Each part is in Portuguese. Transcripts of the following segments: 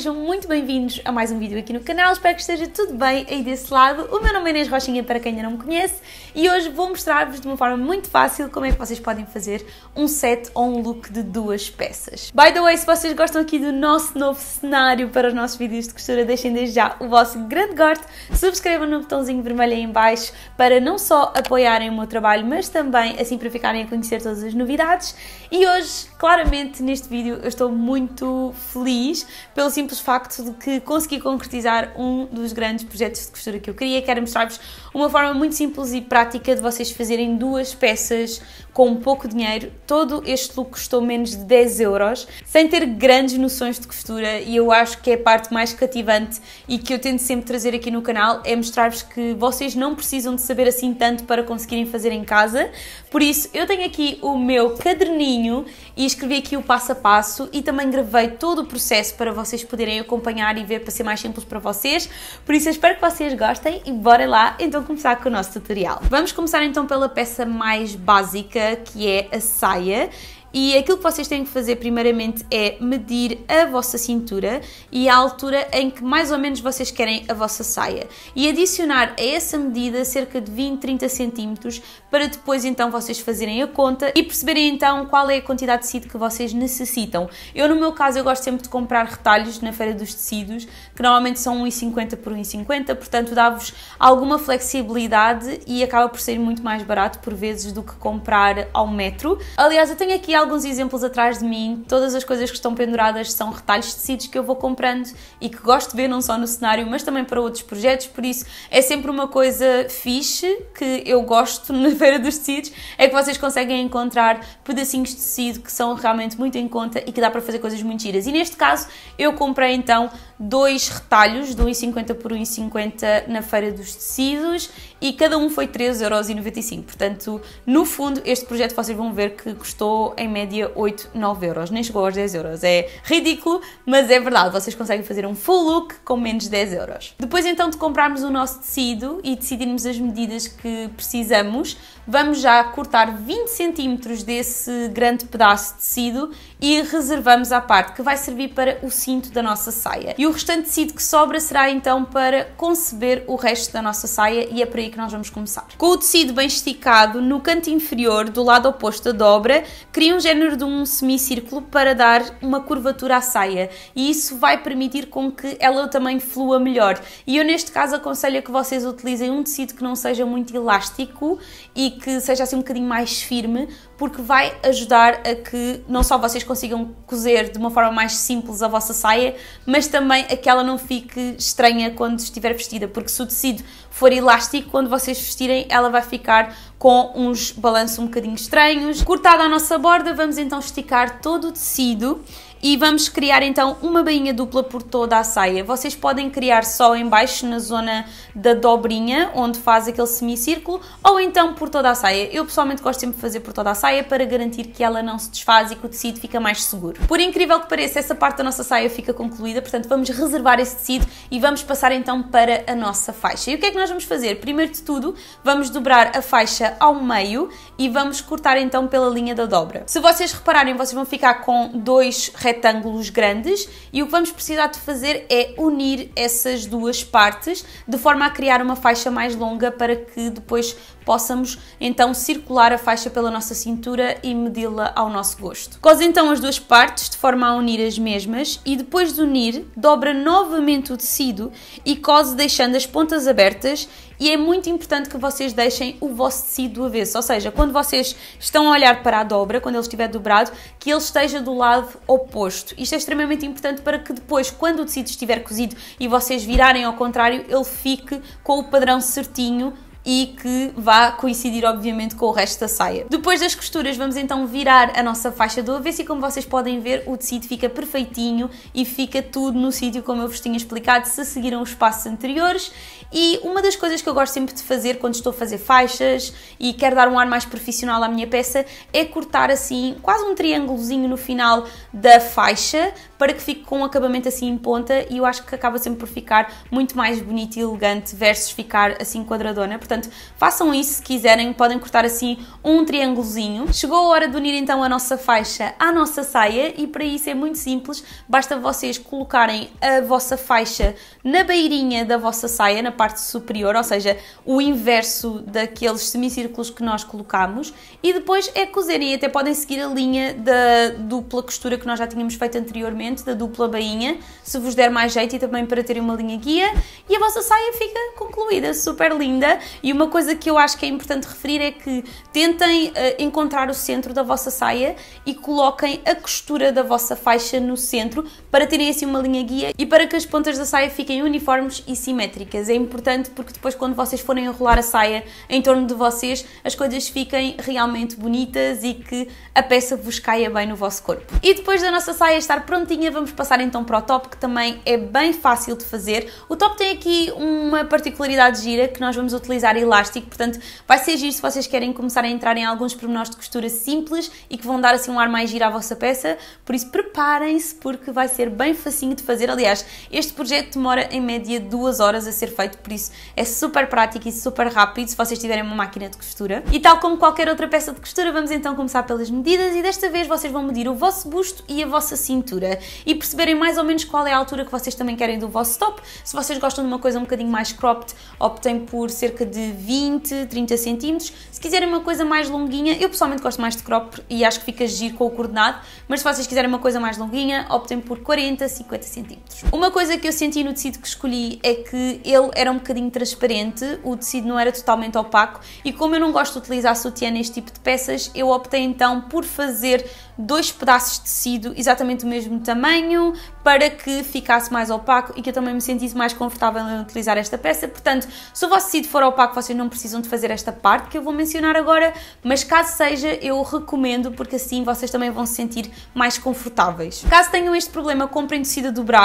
sejam muito bem-vindos a mais um vídeo aqui no canal, espero que esteja tudo bem aí desse lado. O meu nome é Inês Rochinha, para quem ainda não me conhece, e hoje vou mostrar-vos de uma forma muito fácil como é que vocês podem fazer um set ou um look de duas peças. By the way, se vocês gostam aqui do nosso novo cenário para os nossos vídeos de costura, deixem desde já o vosso grande gosto, subscrevam no botãozinho vermelho aí em baixo para não só apoiarem o meu trabalho, mas também assim para ficarem a conhecer todas as novidades. E hoje Claramente, neste vídeo, eu estou muito feliz pelo simples facto de que consegui concretizar um dos grandes projetos de costura que eu queria. Quero mostrar-vos uma forma muito simples e prática de vocês fazerem duas peças com pouco dinheiro. Todo este look custou menos de 10 euros, sem ter grandes noções de costura, e eu acho que é a parte mais cativante e que eu tento sempre trazer aqui no canal é mostrar-vos que vocês não precisam de saber assim tanto para conseguirem fazer em casa. Por isso, eu tenho aqui o meu caderninho e escrevi aqui o passo a passo e também gravei todo o processo para vocês poderem acompanhar e ver para ser mais simples para vocês. Por isso eu espero que vocês gostem e bora lá então começar com o nosso tutorial. Vamos começar então pela peça mais básica que é a saia. E aquilo que vocês têm que fazer primeiramente é medir a vossa cintura e a altura em que mais ou menos vocês querem a vossa saia e adicionar a essa medida cerca de 20, 30 centímetros para depois então vocês fazerem a conta e perceberem então qual é a quantidade de tecido que vocês necessitam. Eu no meu caso eu gosto sempre de comprar retalhos na feira dos tecidos que normalmente são 1,50 por 1,50 portanto dá-vos alguma flexibilidade e acaba por ser muito mais barato por vezes do que comprar ao metro. Aliás eu tenho aqui alguns exemplos atrás de mim, todas as coisas que estão penduradas são retalhos de tecidos que eu vou comprando e que gosto de ver não só no cenário, mas também para outros projetos, por isso é sempre uma coisa fixe que eu gosto na Feira dos Tecidos, é que vocês conseguem encontrar pedacinhos de tecido que são realmente muito em conta e que dá para fazer coisas muito giras. E neste caso eu comprei então dois retalhos de 1,50 por 1,50 na Feira dos Tecidos e cada um foi 13,95€. Portanto, no fundo, este projeto vocês vão ver que custou em média 8, 9€, nem chegou aos 10€. É ridículo, mas é verdade, vocês conseguem fazer um full look com menos 10€. Depois então de comprarmos o nosso tecido e decidirmos as medidas que precisamos, vamos já cortar 20 cm desse grande pedaço de tecido e reservamos a parte que vai servir para o cinto da nossa saia. E o restante tecido que sobra será então para conceber o resto da nossa saia e é para aí que nós vamos começar. Com o tecido bem esticado, no canto inferior, do lado oposto da dobra, cria um género de um semicírculo para dar uma curvatura à saia e isso vai permitir com que ela também flua melhor. E eu neste caso aconselho que vocês utilizem um tecido que não seja muito elástico e que seja assim um bocadinho mais firme, porque vai ajudar a que não só vocês consigam cozer de uma forma mais simples a vossa saia, mas também a que ela não fique estranha quando estiver vestida, porque se o tecido for elástico, quando vocês vestirem, ela vai ficar com uns balanços um bocadinho estranhos. Cortada a nossa borda, vamos então esticar todo o tecido e vamos criar então uma bainha dupla por toda a saia. Vocês podem criar só em baixo na zona da dobrinha, onde faz aquele semicírculo, ou então por toda a saia. Eu pessoalmente gosto sempre de fazer por toda a saia para garantir que ela não se desfaz e que o tecido fica mais seguro. Por incrível que pareça, essa parte da nossa saia fica concluída, portanto vamos reservar esse tecido e vamos passar então para a nossa faixa. E o que é que nós vamos fazer? Primeiro de tudo, vamos dobrar a faixa ao meio e vamos cortar então pela linha da dobra. Se vocês repararem, vocês vão ficar com dois retângulos grandes e o que vamos precisar de fazer é unir essas duas partes de forma a criar uma faixa mais longa para que depois possamos então circular a faixa pela nossa cintura e medi-la ao nosso gosto. Cose então as duas partes de forma a unir as mesmas e depois de unir dobra novamente o tecido e cose deixando as pontas abertas e é muito importante que vocês deixem o vosso tecido do avesso, ou seja, quando vocês estão a olhar para a dobra, quando ele estiver dobrado, que ele esteja do lado oposto. Isto é extremamente importante para que depois, quando o tecido estiver cozido e vocês virarem ao contrário, ele fique com o padrão certinho e que vá coincidir obviamente com o resto da saia. Depois das costuras vamos então virar a nossa faixa do avesso e como vocês podem ver o tecido fica perfeitinho e fica tudo no sítio como eu vos tinha explicado se seguiram os passos anteriores e uma das coisas que eu gosto sempre de fazer quando estou a fazer faixas e quero dar um ar mais profissional à minha peça é cortar assim quase um triângulozinho no final da faixa para que fique com um acabamento assim em ponta e eu acho que acaba sempre por ficar muito mais bonito e elegante versus ficar assim quadradona. Portanto, façam isso se quiserem, podem cortar assim um triângulozinho. Chegou a hora de unir então a nossa faixa à nossa saia e para isso é muito simples, basta vocês colocarem a vossa faixa na beirinha da vossa saia, na parte superior, ou seja, o inverso daqueles semicírculos que nós colocamos e depois é cozerem e até podem seguir a linha da dupla costura que nós já tínhamos feito anteriormente da dupla bainha, se vos der mais jeito e também para terem uma linha guia. E a vossa saia fica concluída, super linda. E uma coisa que eu acho que é importante referir é que tentem uh, encontrar o centro da vossa saia e coloquem a costura da vossa faixa no centro para terem assim uma linha guia e para que as pontas da saia fiquem uniformes e simétricas. É importante porque depois quando vocês forem enrolar a saia em torno de vocês, as coisas fiquem realmente bonitas e que a peça vos caia bem no vosso corpo. E depois da nossa saia estar prontinha rapidinha vamos passar então para o top, que também é bem fácil de fazer. O top tem aqui uma particularidade gira, que nós vamos utilizar elástico, portanto vai ser giro se vocês querem começar a entrar em alguns pormenores de costura simples e que vão dar assim um ar mais giro à vossa peça, por isso preparem-se porque vai ser bem facinho de fazer. Aliás, este projeto demora em média duas horas a ser feito, por isso é super prático e super rápido se vocês tiverem uma máquina de costura. E tal como qualquer outra peça de costura, vamos então começar pelas medidas e desta vez vocês vão medir o vosso busto e a vossa cintura e perceberem mais ou menos qual é a altura que vocês também querem do vosso top. Se vocês gostam de uma coisa um bocadinho mais cropped, optem por cerca de 20, 30 centímetros. Se quiserem uma coisa mais longuinha, eu pessoalmente gosto mais de crop e acho que fica giro com o coordenado, mas se vocês quiserem uma coisa mais longuinha, optem por 40, 50 centímetros. Uma coisa que eu senti no tecido que escolhi é que ele era um bocadinho transparente, o tecido não era totalmente opaco e como eu não gosto de utilizar sutiã neste tipo de peças, eu optei então por fazer dois pedaços de tecido exatamente do mesmo tamanho para que ficasse mais opaco e que eu também me sentisse mais confortável em utilizar esta peça. Portanto, se o vosso tecido for opaco, vocês não precisam de fazer esta parte que eu vou mencionar agora, mas caso seja, eu recomendo porque assim vocês também vão se sentir mais confortáveis. Caso tenham este problema, comprem tecido a dobrar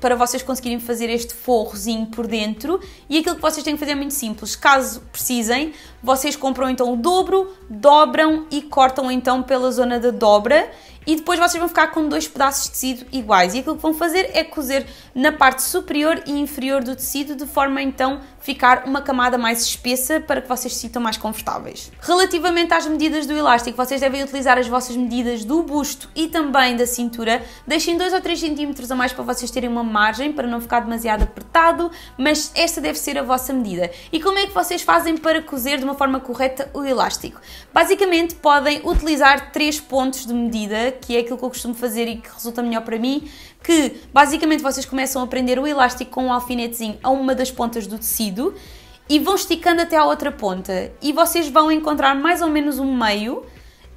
para vocês conseguirem fazer este forrozinho por dentro e aquilo que vocês têm que fazer é muito simples. Caso precisem, vocês compram então o dobro, dobram e cortam então pela zona da dobra En e depois vocês vão ficar com dois pedaços de tecido iguais. E aquilo que vão fazer é cozer na parte superior e inferior do tecido, de forma a, então ficar uma camada mais espessa para que vocês se sintam mais confortáveis. Relativamente às medidas do elástico, vocês devem utilizar as vossas medidas do busto e também da cintura. Deixem 2 ou 3 cm a mais para vocês terem uma margem, para não ficar demasiado apertado, mas esta deve ser a vossa medida. E como é que vocês fazem para cozer de uma forma correta o elástico? Basicamente, podem utilizar três pontos de medida que é aquilo que eu costumo fazer e que resulta melhor para mim, que basicamente vocês começam a prender o elástico com um alfinetezinho a uma das pontas do tecido e vão esticando até à outra ponta e vocês vão encontrar mais ou menos um meio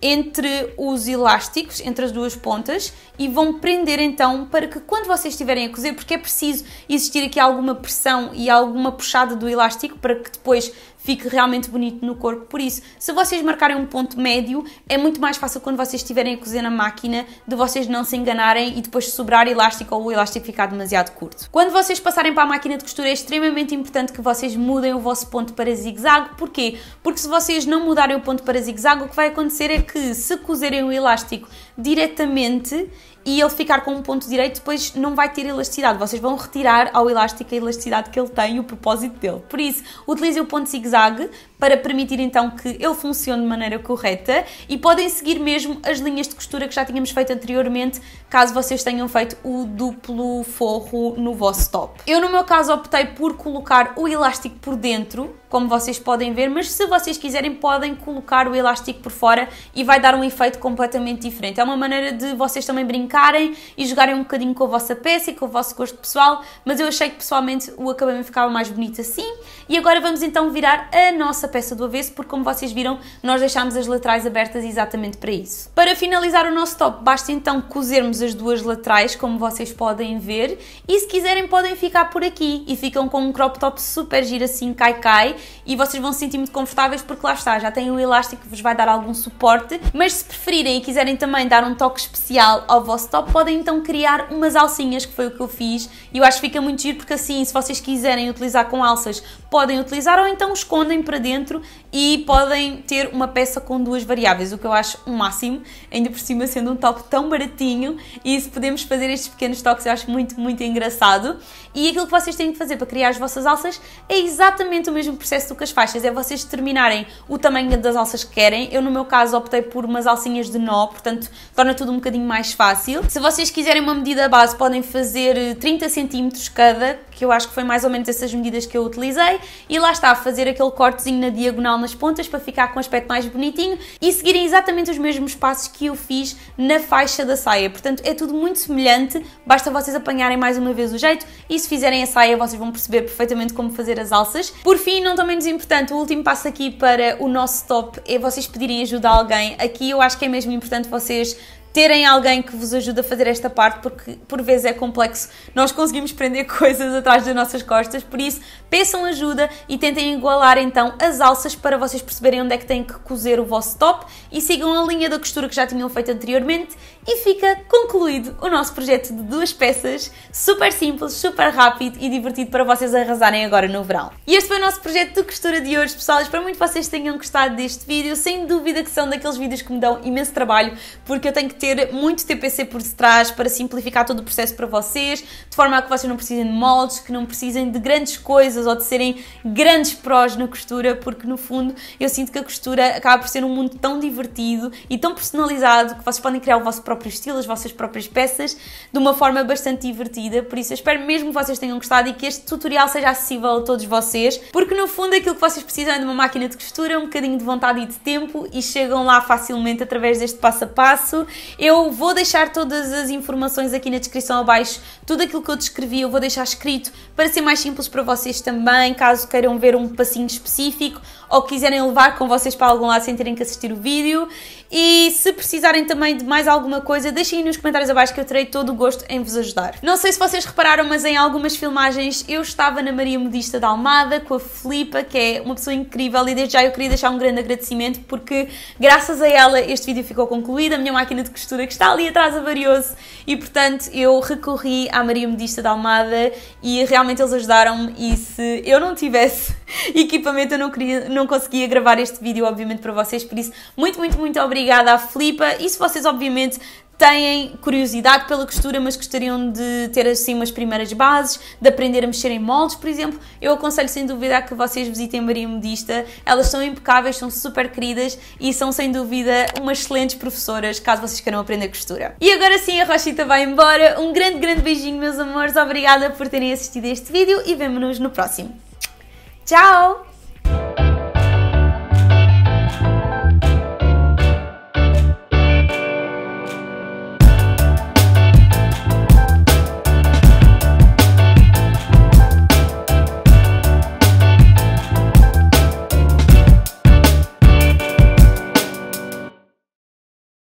entre os elásticos, entre as duas pontas, e vão prender então para que quando vocês estiverem a cozer, porque é preciso existir aqui alguma pressão e alguma puxada do elástico para que depois fique realmente bonito no corpo. Por isso, se vocês marcarem um ponto médio, é muito mais fácil quando vocês estiverem a cozer na máquina de vocês não se enganarem e depois sobrar elástico ou o elástico ficar demasiado curto. Quando vocês passarem para a máquina de costura, é extremamente importante que vocês mudem o vosso ponto para zigue-zague. Porquê? Porque se vocês não mudarem o ponto para zigue-zague, o que vai acontecer é que se cozerem o elástico diretamente, e ele ficar com um ponto direito depois não vai ter elasticidade. Vocês vão retirar ao elástico a elasticidade que ele tem e o propósito dele. Por isso, utilizem o ponto zigue-zague para permitir então que ele funcione de maneira correta e podem seguir mesmo as linhas de costura que já tínhamos feito anteriormente, caso vocês tenham feito o duplo forro no vosso top. Eu no meu caso optei por colocar o elástico por dentro, como vocês podem ver, mas se vocês quiserem podem colocar o elástico por fora e vai dar um efeito completamente diferente. É uma maneira de vocês também brincarem e jogarem um bocadinho com a vossa peça e com o vosso gosto pessoal, mas eu achei que pessoalmente o acabamento ficava mais bonito assim. E agora vamos então virar a nossa peça do avesso, porque como vocês viram, nós deixámos as laterais abertas exatamente para isso. Para finalizar o nosso top, basta então cozermos as duas laterais, como vocês podem ver, e se quiserem podem ficar por aqui e ficam com um crop top super giro assim, cai cai, e vocês vão se sentir muito confortáveis porque lá está, já tem o elástico que vos vai dar algum suporte, mas se preferirem e quiserem também dar um toque especial ao vosso top, podem então criar umas alcinhas, que foi o que eu fiz, e eu acho que fica muito giro porque assim, se vocês quiserem utilizar com alças, podem utilizar ou então escondem para dentro dentro e podem ter uma peça com duas variáveis, o que eu acho um máximo, ainda por cima sendo um toque tão baratinho e se podemos fazer estes pequenos toques eu acho muito, muito engraçado. E aquilo que vocês têm que fazer para criar as vossas alças é exatamente o mesmo processo do que as faixas, é vocês determinarem o tamanho das alças que querem. Eu no meu caso optei por umas alcinhas de nó, portanto torna tudo um bocadinho mais fácil. Se vocês quiserem uma medida base podem fazer 30 eh, cm cada, que eu acho que foi mais ou menos essas medidas que eu utilizei, e lá está, fazer aquele cortezinho na diagonal nas pontas para ficar com um aspecto mais bonitinho e seguirem exatamente os mesmos passos que eu fiz na faixa da saia. Portanto, é tudo muito semelhante, basta vocês apanharem mais uma vez o jeito e se fizerem a saia vocês vão perceber perfeitamente como fazer as alças. Por fim, não tão menos importante, o último passo aqui para o nosso top é vocês pedirem ajuda a alguém. Aqui eu acho que é mesmo importante vocês terem alguém que vos ajude a fazer esta parte, porque por vezes é complexo. Nós conseguimos prender coisas atrás das nossas costas, por isso peçam ajuda e tentem igualar então as alças para vocês perceberem onde é que têm que cozer o vosso top e sigam a linha da costura que já tinham feito anteriormente e fica concluído o nosso projeto de duas peças, super simples, super rápido e divertido para vocês arrasarem agora no verão. E este foi o nosso projeto de costura de hoje, pessoal. Espero muito que vocês tenham gostado deste vídeo. Sem dúvida que são daqueles vídeos que me dão imenso trabalho, porque eu tenho que ter muito TPC por detrás para simplificar todo o processo para vocês, de forma a que vocês não precisem de moldes, que não precisem de grandes coisas ou de serem grandes prós na costura, porque no fundo eu sinto que a costura acaba por ser um mundo tão divertido e tão personalizado que vocês podem criar o vosso próprio próprio estilo, as vossas próprias peças, de uma forma bastante divertida. Por isso, eu espero mesmo que vocês tenham gostado e que este tutorial seja acessível a todos vocês, porque no fundo aquilo que vocês precisam é de uma máquina de costura, um bocadinho de vontade e de tempo e chegam lá facilmente através deste passo a passo. Eu vou deixar todas as informações aqui na descrição abaixo, tudo aquilo que eu descrevi eu vou deixar escrito para ser mais simples para vocês também, caso queiram ver um passinho específico ou quiserem levar com vocês para algum lado sem terem que assistir o vídeo. E se precisarem também de mais alguma coisa, deixem aí nos comentários abaixo que eu terei todo o gosto em vos ajudar. Não sei se vocês repararam, mas em algumas filmagens eu estava na Maria Modista da Almada com a Filipa, que é uma pessoa incrível e desde já eu queria deixar um grande agradecimento porque graças a ela este vídeo ficou concluído, a minha máquina de costura que está ali atrás avariou-se e portanto eu recorri à Maria Modista da Almada e realmente eles ajudaram-me e se eu não tivesse equipamento eu não, queria, não não conseguia gravar este vídeo, obviamente, para vocês, por isso, muito, muito, muito obrigada à Flipa E se vocês, obviamente, têm curiosidade pela costura, mas gostariam de ter assim umas primeiras bases, de aprender a mexer em moldes, por exemplo, eu aconselho sem dúvida que vocês visitem Maria Modista. Elas são impecáveis, são super queridas e são sem dúvida umas excelentes professoras, caso vocês queiram aprender costura. E agora sim, a Rochita vai embora. Um grande, grande beijinho, meus amores. Obrigada por terem assistido este vídeo e vemo-nos no próximo. Tchau!